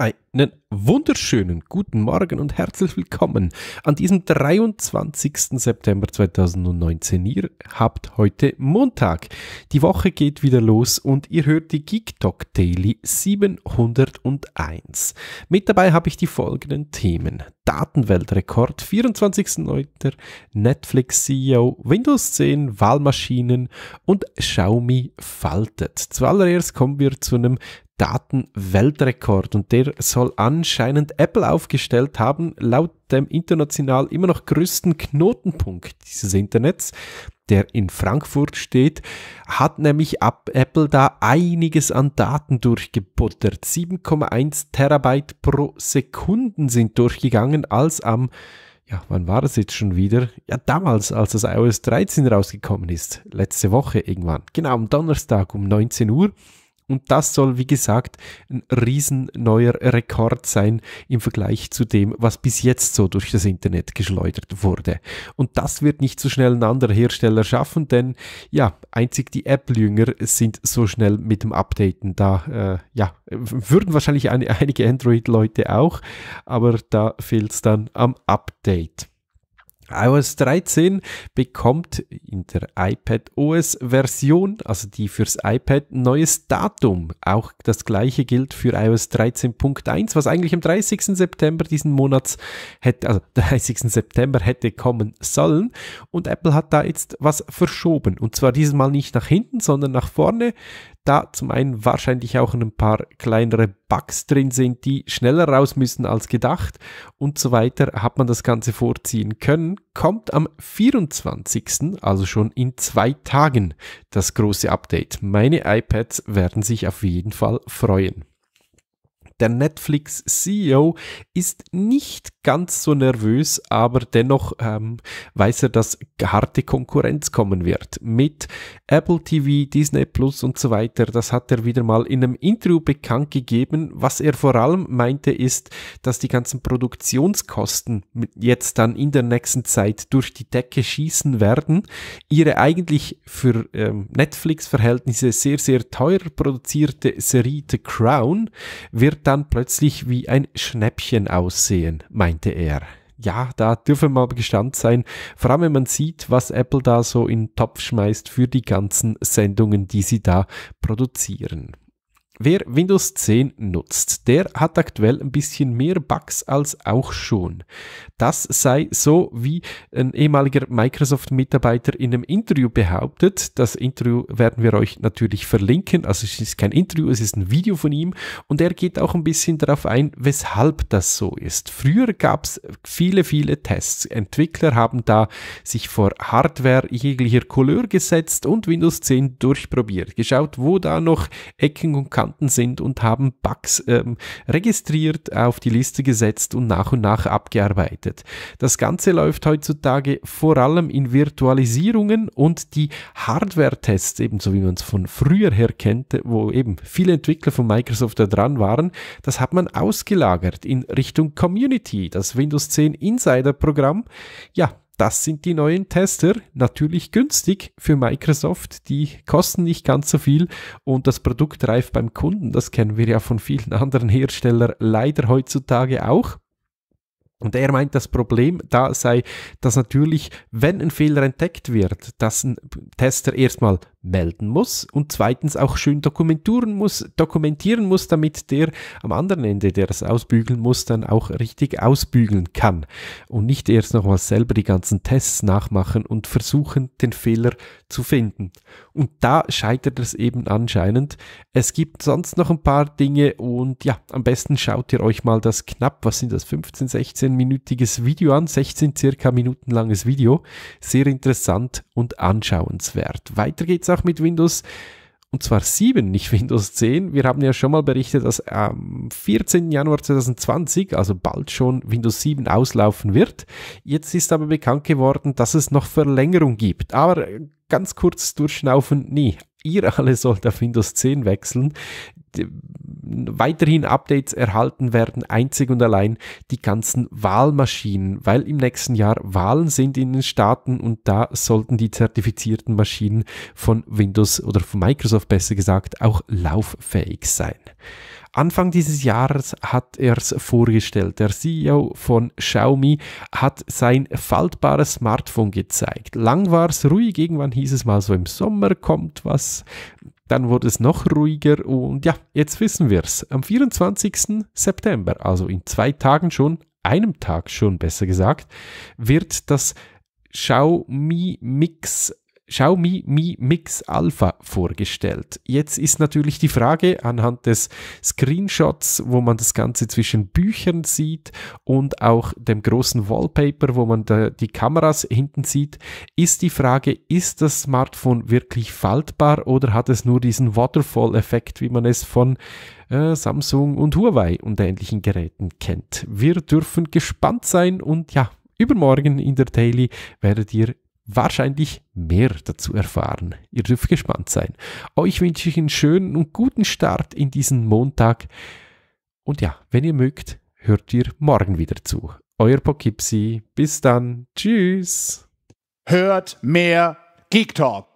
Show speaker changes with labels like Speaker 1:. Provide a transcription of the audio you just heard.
Speaker 1: Einen wunderschönen guten Morgen und herzlich willkommen an diesem 23. September 2019. Ihr habt heute Montag. Die Woche geht wieder los und ihr hört die Geek Talk Daily 701. Mit dabei habe ich die folgenden Themen. Datenweltrekord, 24.09. Netflix CEO, Windows 10, Wahlmaschinen und Xiaomi faltet. Zuallererst kommen wir zu einem Datenweltrekord und der soll anscheinend Apple aufgestellt haben, laut dem international immer noch größten Knotenpunkt dieses Internets, der in Frankfurt steht, hat nämlich ab Apple da einiges an Daten durchgebuttert. 7,1 Terabyte pro Sekunden sind durchgegangen, als am ja, wann war das jetzt schon wieder? Ja, damals, als das iOS 13 rausgekommen ist. Letzte Woche irgendwann. Genau, am Donnerstag um 19 Uhr und das soll, wie gesagt, ein riesen neuer Rekord sein im Vergleich zu dem, was bis jetzt so durch das Internet geschleudert wurde. Und das wird nicht so schnell ein anderer Hersteller schaffen, denn ja, einzig die Apple-Jünger sind so schnell mit dem Updaten da. Äh, ja, würden wahrscheinlich ein, einige Android-Leute auch, aber da fehlt es dann am Update iOS 13 bekommt in der iPad OS Version, also die fürs iPad, neues Datum. Auch das gleiche gilt für iOS 13.1, was eigentlich am 30. September diesen Monats hätte, also 30. September hätte kommen sollen. Und Apple hat da jetzt was verschoben. Und zwar dieses Mal nicht nach hinten, sondern nach vorne da zum einen wahrscheinlich auch ein paar kleinere Bugs drin sind, die schneller raus müssen als gedacht und so weiter, hat man das Ganze vorziehen können. Kommt am 24., also schon in zwei Tagen, das große Update. Meine iPads werden sich auf jeden Fall freuen. Der Netflix-CEO ist nicht ganz so nervös, aber dennoch ähm, weiß er, dass harte Konkurrenz kommen wird. Mit Apple TV, Disney Plus und so weiter. Das hat er wieder mal in einem Interview bekannt gegeben. Was er vor allem meinte, ist, dass die ganzen Produktionskosten jetzt dann in der nächsten Zeit durch die Decke schießen werden. Ihre eigentlich für ähm, Netflix-Verhältnisse sehr, sehr teuer produzierte Serie The Crown wird dann dann plötzlich wie ein Schnäppchen aussehen, meinte er. Ja, da dürfen wir gestand sein, vor allem wenn man sieht, was Apple da so in den Topf schmeißt für die ganzen Sendungen, die sie da produzieren. Wer Windows 10 nutzt, der hat aktuell ein bisschen mehr Bugs als auch schon. Das sei so, wie ein ehemaliger Microsoft-Mitarbeiter in einem Interview behauptet. Das Interview werden wir euch natürlich verlinken. Also es ist kein Interview, es ist ein Video von ihm. Und er geht auch ein bisschen darauf ein, weshalb das so ist. Früher gab es viele, viele Tests. Entwickler haben da sich vor Hardware jeglicher Couleur gesetzt und Windows 10 durchprobiert. Geschaut, wo da noch Ecken und Kanten entstanden sind und haben Bugs ähm, registriert, auf die Liste gesetzt und nach und nach abgearbeitet. Das Ganze läuft heutzutage vor allem in Virtualisierungen und die Hardware-Tests, ebenso wie man es von früher her kennt, wo eben viele Entwickler von Microsoft da dran waren, das hat man ausgelagert in Richtung Community, das Windows 10 Insider-Programm. Ja, das sind die neuen Tester. Natürlich günstig für Microsoft. Die kosten nicht ganz so viel und das Produkt reift beim Kunden. Das kennen wir ja von vielen anderen Herstellern leider heutzutage auch. Und er meint, das Problem da sei, dass natürlich, wenn ein Fehler entdeckt wird, dass ein Tester erstmal melden muss und zweitens auch schön dokumentieren muss, dokumentieren muss, damit der am anderen Ende, der das ausbügeln muss, dann auch richtig ausbügeln kann und nicht erst nochmal selber die ganzen Tests nachmachen und versuchen, den Fehler zu finden. Und da scheitert es eben anscheinend. Es gibt sonst noch ein paar Dinge und ja, am besten schaut ihr euch mal das knapp, was sind das, 15, 16-minütiges Video an, 16 circa Minuten langes Video. Sehr interessant und anschauenswert. Weiter geht's auch mit Windows und zwar 7, nicht Windows 10. Wir haben ja schon mal berichtet, dass am 14. Januar 2020, also bald schon, Windows 7 auslaufen wird. Jetzt ist aber bekannt geworden, dass es noch Verlängerung gibt. Aber ganz kurz durchschnaufen, nie. Ihr alle sollt auf Windows 10 wechseln weiterhin Updates erhalten werden, einzig und allein die ganzen Wahlmaschinen, weil im nächsten Jahr Wahlen sind in den Staaten und da sollten die zertifizierten Maschinen von Windows oder von Microsoft besser gesagt auch lauffähig sein. Anfang dieses Jahres hat er es vorgestellt. Der CEO von Xiaomi hat sein faltbares Smartphone gezeigt. Lang war es ruhig, irgendwann hieß es mal so, im Sommer kommt was. Dann wurde es noch ruhiger und ja, jetzt wissen wir es. Am 24. September, also in zwei Tagen schon, einem Tag schon besser gesagt, wird das Xiaomi Mix Xiaomi Mi Mix Alpha vorgestellt. Jetzt ist natürlich die Frage anhand des Screenshots, wo man das Ganze zwischen Büchern sieht und auch dem großen Wallpaper, wo man die Kameras hinten sieht, ist die Frage, ist das Smartphone wirklich faltbar oder hat es nur diesen Waterfall-Effekt, wie man es von äh, Samsung und Huawei und ähnlichen Geräten kennt? Wir dürfen gespannt sein und ja, Übermorgen in der Daily werdet ihr wahrscheinlich mehr dazu erfahren. Ihr dürft gespannt sein. Euch wünsche ich einen schönen und guten Start in diesen Montag. Und ja, wenn ihr mögt, hört ihr morgen wieder zu. Euer Poughkeepsie. Bis dann. Tschüss. Hört mehr Geek Talk.